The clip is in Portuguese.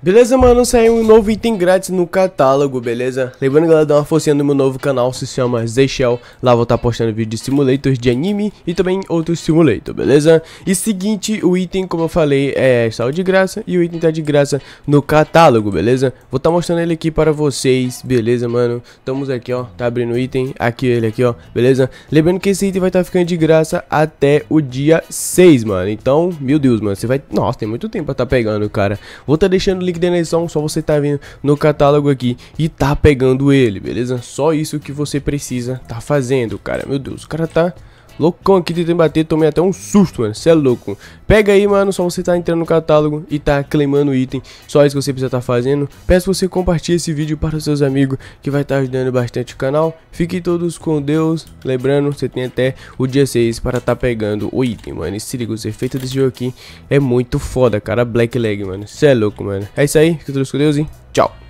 Beleza, mano? Saiu um novo item grátis no catálogo, beleza? Lembrando, galera, dá uma forcinha no meu novo canal, se chama Shell. Lá vou estar tá postando vídeos de simulators de anime e também outros simulators, beleza? E seguinte, o item, como eu falei, é saiu de graça e o item tá de graça no catálogo, beleza? Vou estar tá mostrando ele aqui para vocês, beleza, mano? Estamos aqui, ó, tá abrindo o item, aqui ele aqui, ó, beleza? Lembrando que esse item vai estar tá ficando de graça até o dia 6, mano. Então, meu Deus, mano, você vai... Nossa, tem muito tempo pra estar pegando, cara. Vou estar deixando link da descrição, só você tá vindo no catálogo aqui e tá pegando ele, beleza? Só isso que você precisa tá fazendo, cara. Meu Deus, o cara tá Loucão aqui tentando bater, tomei até um susto, mano. Cê é louco. Pega aí, mano, só você tá entrando no catálogo e tá claimando o item. Só isso que você precisa tá fazendo. Peço que você compartilhe esse vídeo para os seus amigos, que vai estar tá ajudando bastante o canal. Fiquem todos com Deus. Lembrando, você tem até o dia 6 para tá pegando o item, mano. E se liga, os efeitos desse jogo aqui é muito foda, cara. Black Leg, mano. Cê é louco, mano. É isso aí. Fiquem todos com Deus e tchau.